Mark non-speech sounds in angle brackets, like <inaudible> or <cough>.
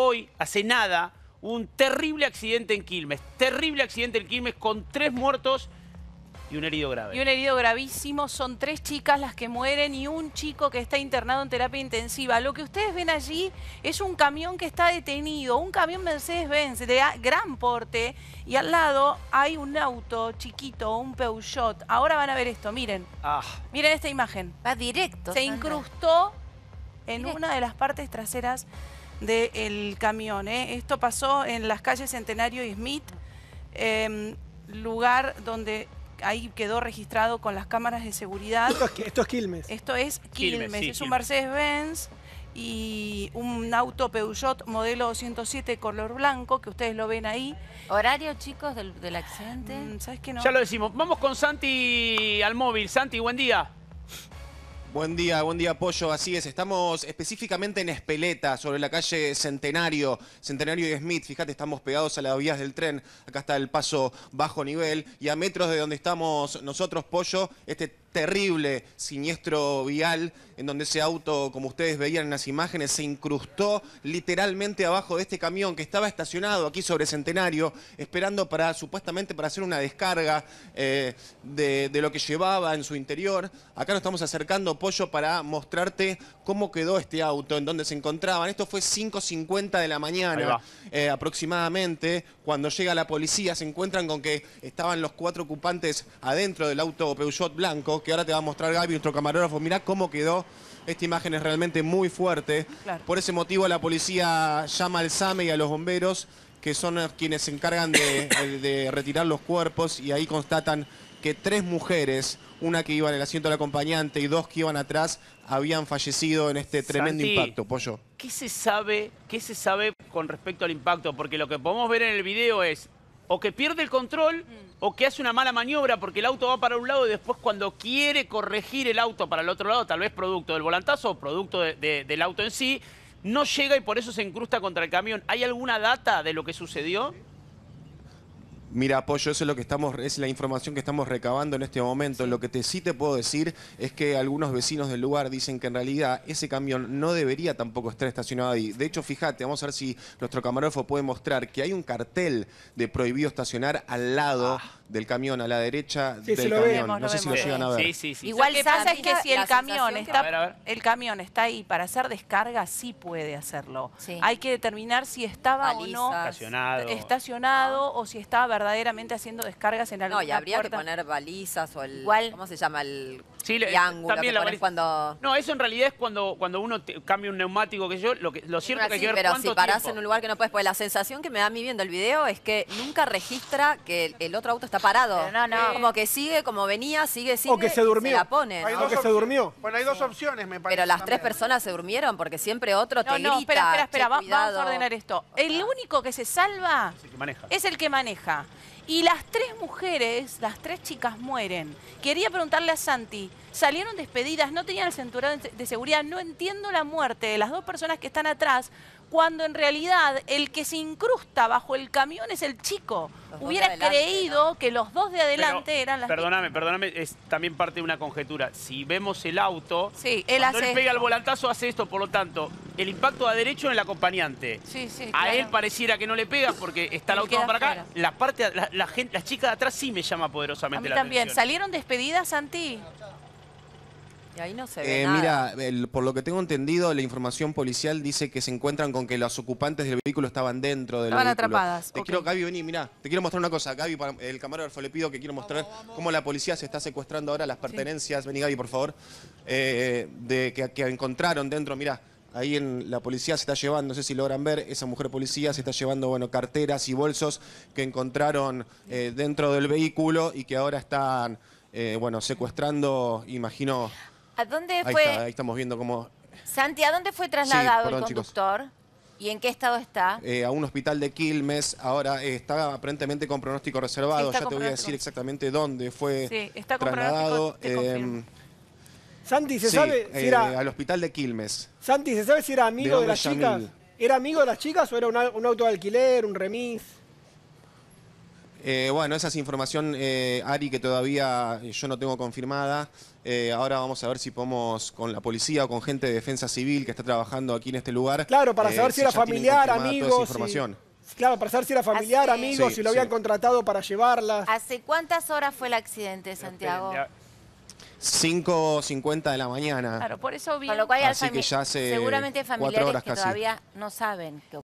hoy, hace nada, un terrible accidente en Quilmes. Terrible accidente en Quilmes con tres muertos y un herido grave. Y un herido gravísimo. Son tres chicas las que mueren y un chico que está internado en terapia intensiva. Lo que ustedes ven allí es un camión que está detenido, un camión Mercedes-Benz de gran porte. Y al lado hay un auto chiquito, un Peugeot. Ahora van a ver esto, miren. Ah. Miren esta imagen. Va directo. Se incrustó en una de las partes traseras del camión. ¿eh? Esto pasó en las calles Centenario y Smith, em, lugar donde ahí quedó registrado con las cámaras de seguridad. Esto es, Quilmes. Esto es Quilmes, es un Mercedes-Benz y un auto Peugeot modelo 207 color blanco, que ustedes lo ven ahí. ¿Horario, chicos, del, accidente? Mm, ¿Sabes qué no? Ya lo decimos. Vamos con Santi al móvil. Santi, buen día. Buen día, buen día Pollo, así es, estamos específicamente en Espeleta, sobre la calle Centenario, Centenario y Smith, fíjate, estamos pegados a las vías del tren, acá está el paso bajo nivel, y a metros de donde estamos nosotros, Pollo, este terrible siniestro vial en donde ese auto, como ustedes veían en las imágenes, se incrustó literalmente abajo de este camión que estaba estacionado aquí sobre Centenario, esperando para supuestamente para hacer una descarga eh, de, lo que llevaba en su interior. Acá nos estamos acercando, Pollo, para mostrarte cómo quedó este auto, en donde se encontraban. Esto fue 5.50 de la mañana eh, aproximadamente. Cuando llega la policía se encuentran con que estaban los cuatro ocupantes adentro del auto Peugeot blanco que ahora te va a mostrar Gaby, nuestro camarógrafo. Mirá cómo quedó. Esta imagen es realmente muy fuerte. Por ese motivo la policía llama al SAME y a los bomberos, que son eh, quienes se encargan <coughs> de, retirar los cuerpos y ahí constatan que tres mujeres, una que iba en el asiento del acompañante y dos que iban atrás, habían fallecido en este tremendo impacto, Pollo. ¿Qué se sabe, qué se sabe con respecto al impacto? Porque lo que podemos ver en el video es o que pierde el control o que hace una mala maniobra porque el auto va para un lado y después cuando quiere corregir el auto para el otro lado, tal vez producto del volantazo o producto del auto en sí, no llega y por eso se incrusta contra el camión. ¿Hay alguna data de lo que sucedió? Mira, apoyo, eso es lo que estamos, es la información que estamos recabando en este momento. Lo que te sí te puedo decir es que algunos vecinos del lugar dicen que en realidad ese camión no debería tampoco estar estacionado ahí. De hecho, fíjate, vamos a ver si nuestro camarógrafo puede mostrar que hay un cartel de prohibido estacionar al lado. Ah del camión a la derecha del camión. no sé si lo llegan a ver. Sí, sí, Igual es que si el camión está el camión está ahí para hacer descarga, sí puede hacerlo. Hay que determinar si estaba o no estacionado, ah. o si estaba verdaderamente haciendo descargas en alguna No, y habría que poner balizas o el ¿cómo se llama el eh, triángulo que cuando No, eso en realidad es cuando cuando uno cambia un neumático que yo, lo cierto que hay que pero si parás en un lugar que no puedes, pues la sensación que me da a mí viendo el video es que nunca registra que el otro auto está parado. No, no. Como que sigue, como venía, sigue, sigue. O que se durmió. la pone. que se durmió. Bueno, hay dos opciones, me parece. Pero las tres personas se durmieron porque siempre otro te no, espera, espera, vamos a ordenar esto. El único que se salva es el que maneja. Es el que maneja. Y las tres mujeres, las tres chicas mueren. Quería preguntarle a Santi, salieron despedidas, no tenían el cinturón de seguridad, no entiendo la muerte de las dos personas que están atrás, cuando en realidad el que se incrusta bajo el camión es el chico. Hubiera creído que los dos de adelante eran las Perdóname, perdóname, es también parte de una conjetura. Si vemos el auto, sí, él pega el volantazo hace esto, por lo tanto, el impacto a derecho en el acompañante. Sí, sí, a él pareciera que no le pega porque está el auto para acá. La parte, la, la gente, las chicas de atrás sí me llama poderosamente a mí también. ¿Salieron despedidas, Santi? Y ahí no se ve. Eh, Mira, por lo que tengo entendido, la información policial dice que se encuentran con que los ocupantes del vehículo estaban dentro del estaban atrapadas. Te quiero, Gaby, vení, Mira, te quiero mostrar una cosa. Gaby, el camarógrafo, le pido que quiero mostrar cómo la policía se está secuestrando ahora las pertenencias. Vení, Gaby, por favor. Eh, de que, encontraron dentro, Mira, Ahí en la policía se está llevando, no sé si logran ver, esa mujer policía se está llevando bueno, carteras y bolsos que encontraron eh, dentro del vehículo y que ahora están bueno, secuestrando, imagino, ¿A dónde fue? estamos viendo cómo... Santi, ¿a dónde fue trasladado el conductor? ¿Y en qué estado está? Eh, a un hospital de Quilmes, ahora eh, está aparentemente con pronóstico reservado, ya te voy a decir exactamente dónde fue está con trasladado. Eh, Santi, ¿se sabe era, al hospital de Quilmes. Santi, ¿se sabe si era amigo de, las chicas? ¿Era amigo de las chicas o era un, un auto de alquiler, un remis? Eh, bueno, esa es información, eh, Ari, que todavía yo no tengo confirmada. Eh, ahora vamos a ver si podemos con la policía o con gente de defensa civil que está trabajando aquí en este lugar. Claro, para saber si era familiar, amigos. claro, para saber si era familiar, amigos, si lo habían contratado para llevarla. ¿Hace cuántas horas fue el accidente, Santiago? 5.50 este, de la mañana. Claro, por eso vi. Así que ya seguramente familiares que todavía no saben que